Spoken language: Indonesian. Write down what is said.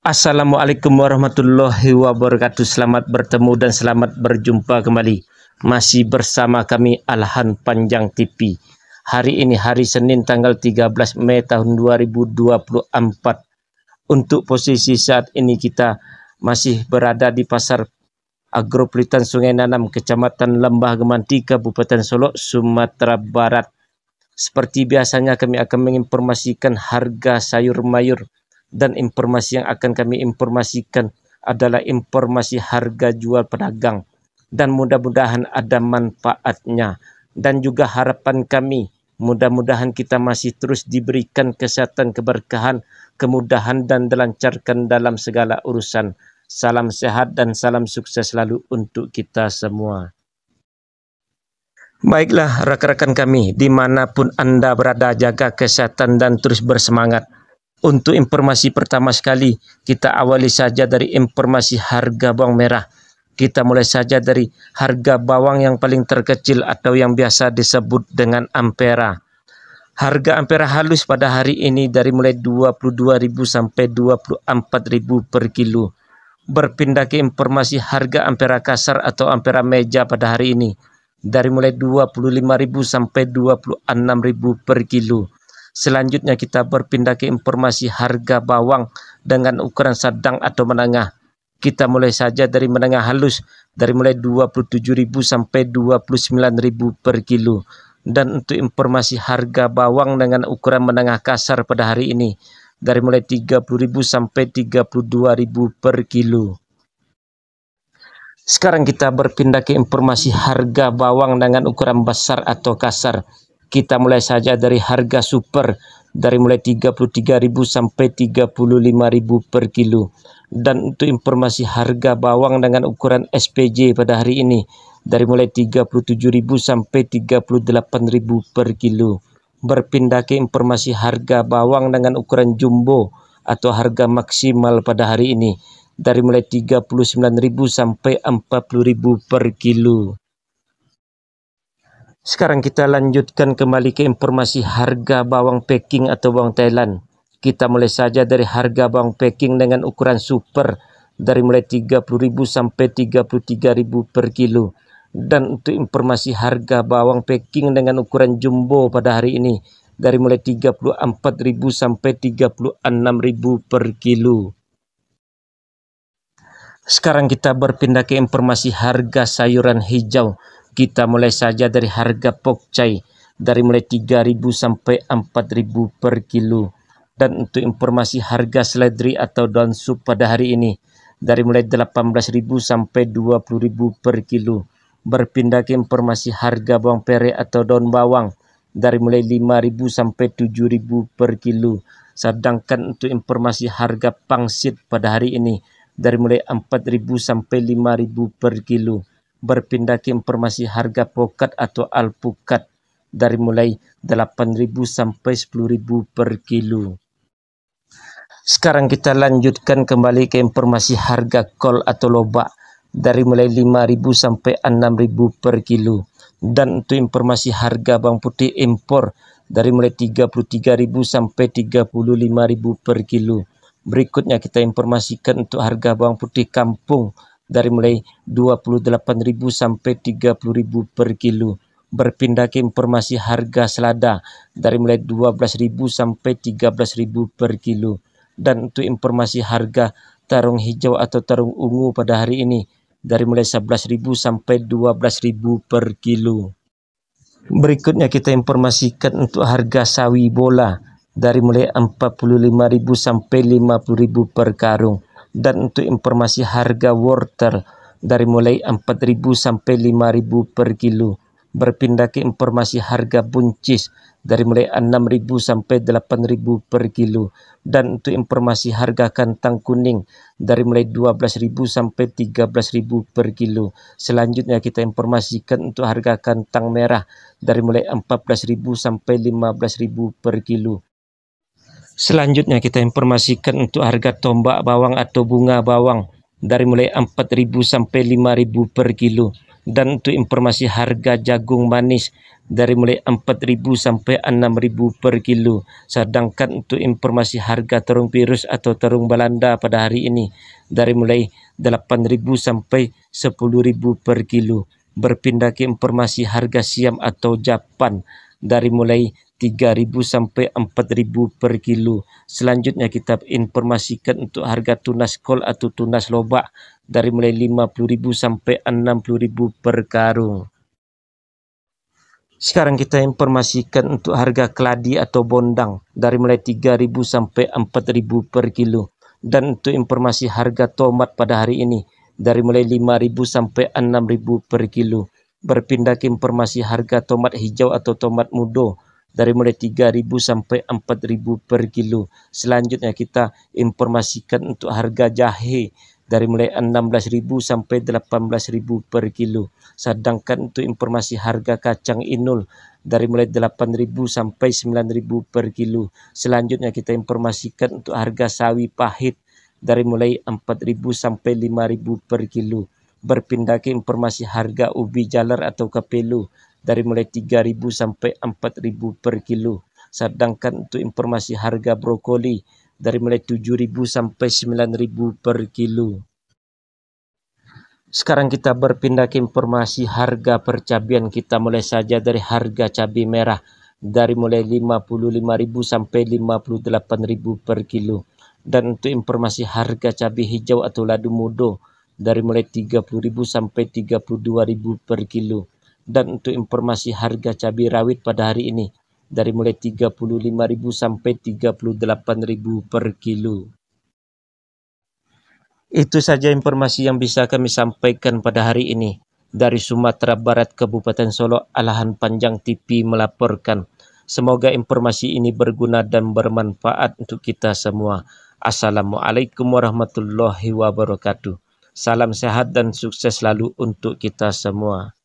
Assalamualaikum warahmatullahi wabarakatuh Selamat bertemu dan selamat berjumpa kembali Masih bersama kami Alhan Panjang TV Hari ini hari Senin tanggal 13 Mei tahun 2024 Untuk posisi saat ini kita masih berada di pasar agropulitan Sungai Nanam Kecamatan Lembah Gemanti Kabupaten Solo Sumatera Barat Seperti biasanya kami akan menginformasikan harga sayur mayur dan informasi yang akan kami informasikan adalah informasi harga jual pedagang dan mudah-mudahan ada manfaatnya dan juga harapan kami mudah-mudahan kita masih terus diberikan kesehatan keberkahan kemudahan dan dilancarkan dalam segala urusan salam sehat dan salam sukses selalu untuk kita semua Baiklah rekan-rekan kami dimanapun Anda berada jaga kesehatan dan terus bersemangat untuk informasi pertama sekali, kita awali saja dari informasi harga bawang merah. Kita mulai saja dari harga bawang yang paling terkecil atau yang biasa disebut dengan ampera. Harga ampera halus pada hari ini dari mulai 22.000 sampai 24.000 per kilo. Berpindah ke informasi harga ampera kasar atau ampera meja pada hari ini dari mulai 25.000 sampai 26.000 per kilo Selanjutnya kita berpindah ke informasi harga bawang dengan ukuran sedang atau menengah. Kita mulai saja dari menengah halus dari mulai 27.000 sampai 29.000 per kilo. Dan untuk informasi harga bawang dengan ukuran menengah kasar pada hari ini dari mulai 30.000 sampai 32.000 per kilo. Sekarang kita berpindah ke informasi harga bawang dengan ukuran besar atau kasar kita mulai saja dari harga super dari mulai 33.000 sampai 35.000 per kilo. Dan untuk informasi harga bawang dengan ukuran SPJ pada hari ini dari mulai 37.000 sampai 38.000 per kilo. Berpindah ke informasi harga bawang dengan ukuran jumbo atau harga maksimal pada hari ini dari mulai 39.000 sampai 40.000 per kilo. Sekarang kita lanjutkan kembali ke informasi harga bawang peking atau bawang Thailand. Kita mulai saja dari harga bawang peking dengan ukuran super dari mulai 30.000 sampai 33.000 per kilo. Dan untuk informasi harga bawang peking dengan ukuran jumbo pada hari ini dari mulai 34.000 sampai 36.000 per kilo. Sekarang kita berpindah ke informasi harga sayuran hijau kita mulai saja dari harga pokcai dari mulai 3000 sampai 4000 per kilo dan untuk informasi harga seledri atau daun sup pada hari ini dari mulai 18.000 sampai 20.000 per kilo berpindah ke informasi harga bawang pere atau daun bawang dari mulai 5.000 sampai 7.000 per kilo sedangkan untuk informasi harga pangsit pada hari ini dari mulai 4.000 sampai 5.000 per kilo berpindah ke informasi harga pokat atau alpukat dari mulai 8.000 sampai 10.000 per kilo. Sekarang kita lanjutkan kembali ke informasi harga kol atau lobak dari mulai 5.000 sampai 6.000 per kilo. Dan untuk informasi harga bawang putih impor dari mulai 33.000 sampai 35.000 per kilo. Berikutnya kita informasikan untuk harga bawang putih kampung dari mulai 28.000 sampai 30.000 per kilo berpindah ke informasi harga selada dari mulai 12.000 sampai 13.000 per kilo dan untuk informasi harga tarung hijau atau tarung ungu pada hari ini dari mulai 11.000 sampai 12.000 per kilo. Berikutnya kita informasikan untuk harga sawi bola dari mulai 45.000 sampai 50.000 per karung dan untuk informasi harga wortel dari mulai 4.000 sampai 5.000 per kilo berpindah ke informasi harga buncis dari mulai 6.000 sampai 8.000 per kilo dan untuk informasi harga kantang kuning dari mulai 12.000 sampai 13.000 per kilo. Selanjutnya kita informasikan untuk harga kantang merah dari mulai 14.000 sampai 15.000 per kilo. Selanjutnya kita informasikan untuk harga tombak bawang atau bunga bawang dari mulai 4.000 sampai 5.000 per kilo dan untuk informasi harga jagung manis dari mulai 4.000 sampai 6.000 per kilo sedangkan untuk informasi harga terung virus atau terung Belanda pada hari ini dari mulai 8.000 sampai 10.000 per kilo berpindah ke informasi harga siam atau Japan dari mulai 3.000 sampai 4.000 per kilo. Selanjutnya kita informasikan untuk harga tunas kol atau tunas lobak dari mulai 50.000 sampai 60.000 per karung. Sekarang kita informasikan untuk harga keladi atau bondang dari mulai 3.000 sampai 4.000 per kilo. Dan untuk informasi harga tomat pada hari ini dari mulai 5.000 sampai 6.000 per kilo. Berpindah ke informasi harga tomat hijau atau tomat mudo dari mulai 3.000 sampai 4.000 per kilo. Selanjutnya kita informasikan untuk harga jahe dari mulai 16.000 sampai 18.000 per kilo. Sedangkan untuk informasi harga kacang inul dari mulai 8.000 sampai 9.000 per kilo. Selanjutnya kita informasikan untuk harga sawi pahit dari mulai 4.000 sampai 5.000 per kilo. Berpindah ke informasi harga ubi jalar atau kapelu dari mulai 3.000 sampai 4.000 per kilo. Sedangkan untuk informasi harga brokoli dari mulai 7.000 sampai 9.000 per kilo. Sekarang kita berpindah ke informasi harga percabian kita mulai saja dari harga cabai merah dari mulai 55.000 sampai 58.000 per kilo. Dan untuk informasi harga cabai hijau atau ladu mudo dari mulai 30.000 sampai 32.000 per kilo. Dan untuk informasi harga cabai rawit pada hari ini dari mulai 35.000 sampai 38.000 per kilo. Itu saja informasi yang bisa kami sampaikan pada hari ini. Dari Sumatera Barat Kabupaten Solo, Alahan Panjang TV melaporkan. Semoga informasi ini berguna dan bermanfaat untuk kita semua. Assalamualaikum warahmatullahi wabarakatuh. Salam sehat dan sukses selalu untuk kita semua.